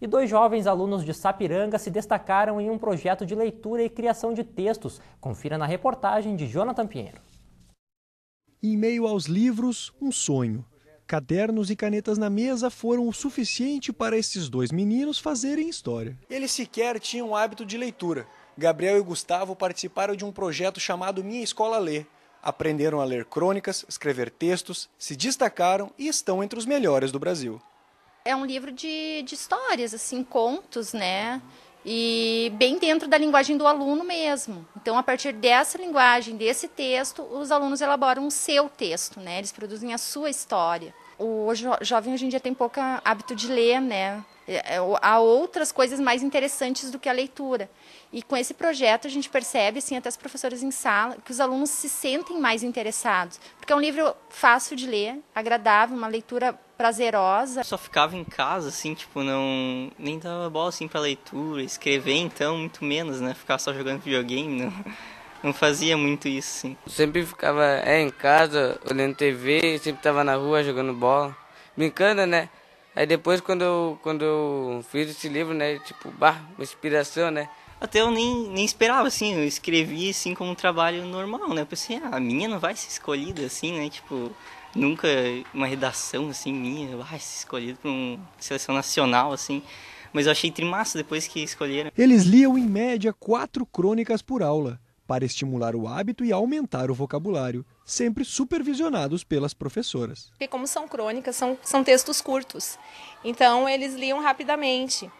e dois jovens alunos de Sapiranga se destacaram em um projeto de leitura e criação de textos. Confira na reportagem de Jonathan Pinheiro. Em meio aos livros, um sonho. Cadernos e canetas na mesa foram o suficiente para esses dois meninos fazerem história. Eles sequer tinham hábito de leitura. Gabriel e Gustavo participaram de um projeto chamado Minha Escola Lê. Aprenderam a ler crônicas, escrever textos, se destacaram e estão entre os melhores do Brasil é um livro de, de histórias, assim, contos, né? E bem dentro da linguagem do aluno mesmo. Então, a partir dessa linguagem, desse texto, os alunos elaboram o seu texto, né? Eles produzem a sua história o jovem hoje em dia tem pouco hábito de ler, né? É, é, há outras coisas mais interessantes do que a leitura. E com esse projeto a gente percebe, assim, até as professoras em sala, que os alunos se sentem mais interessados. Porque é um livro fácil de ler, agradável, uma leitura prazerosa. Eu só ficava em casa, assim, tipo, não... Nem dava bola, assim, pra leitura, escrever, então, muito menos, né? Ficar só jogando videogame, não não fazia muito isso, sim. Sempre ficava é, em casa, olhando TV, sempre tava na rua jogando bola, brincando, né? Aí depois quando eu, quando eu fiz esse livro, né, tipo, bah, uma inspiração, né? Até eu nem, nem esperava, assim, eu escrevi assim como um trabalho normal, né? Eu pensei, ah, a minha não vai ser escolhida assim, né? Tipo, nunca uma redação assim minha vai ser escolhida para uma seleção nacional, assim mas eu achei trimassa depois que escolheram. Eles liam em média quatro crônicas por aula para estimular o hábito e aumentar o vocabulário, sempre supervisionados pelas professoras. Porque como são crônicas, são, são textos curtos, então eles liam rapidamente.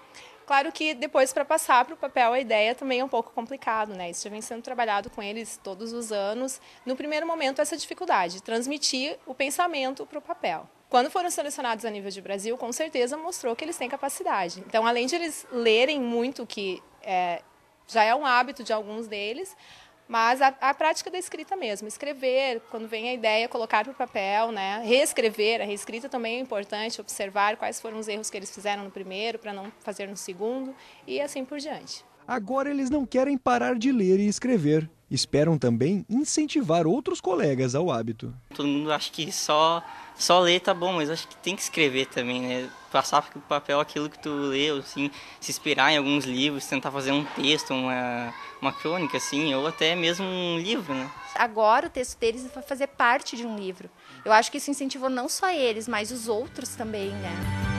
Claro que depois para passar para o papel a ideia também é um pouco complicado, né? Isso já vem sendo trabalhado com eles todos os anos. No primeiro momento essa dificuldade, transmitir o pensamento para o papel. Quando foram selecionados a nível de Brasil, com certeza mostrou que eles têm capacidade. Então, além de eles lerem muito que é, já é um hábito de alguns deles, mas a, a prática da escrita mesmo, escrever, quando vem a ideia, colocar para o papel, né? reescrever, a reescrita também é importante, observar quais foram os erros que eles fizeram no primeiro para não fazer no segundo e assim por diante. Agora eles não querem parar de ler e escrever. Esperam também incentivar outros colegas ao hábito. Todo mundo acha que só, só ler tá bom, mas acho que tem que escrever também, né? Passar para o papel aquilo que tu leu, assim, se inspirar em alguns livros, tentar fazer um texto, uma, uma crônica, assim, ou até mesmo um livro, né? Agora o texto deles vai fazer parte de um livro. Eu acho que isso incentivou não só eles, mas os outros também, né?